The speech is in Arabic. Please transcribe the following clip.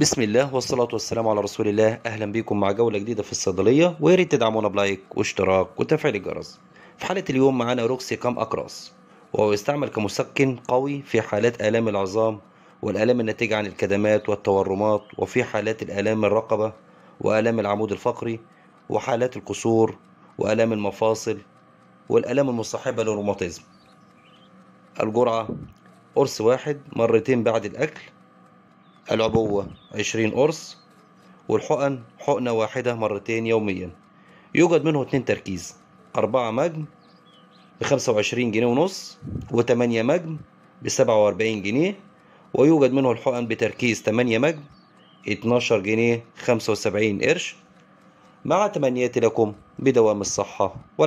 بسم الله والصلاة والسلام على رسول الله أهلا بكم مع جولة جديدة في الصيدلية ويا ريت تدعمونا بلايك واشتراك وتفعيل الجرس في حالة اليوم معانا روكسي كام أقراص وهو يستعمل كمسكن قوي في حالات آلام العظام والآلام الناتجة عن الكدمات والتورمات وفي حالات الآلام الرقبة وآلام العمود الفقري وحالات الكسور وآلام المفاصل والآلام المصاحبة للروماتيزم الجرعة قرص واحد مرتين بعد الأكل العبوة 20 قرص والحقن حقنة واحدة مرتين يوميا يوجد منه اتنين تركيز أربعة مجم بخمسة وعشرين جنيه ونص وتمانية مجم بسبعة وأربعين جنيه ويوجد منه الحقن بتركيز تمانية مجم اتناشر جنيه خمسة وسبعين قرش مع تمنياتي لكم بدوام الصحة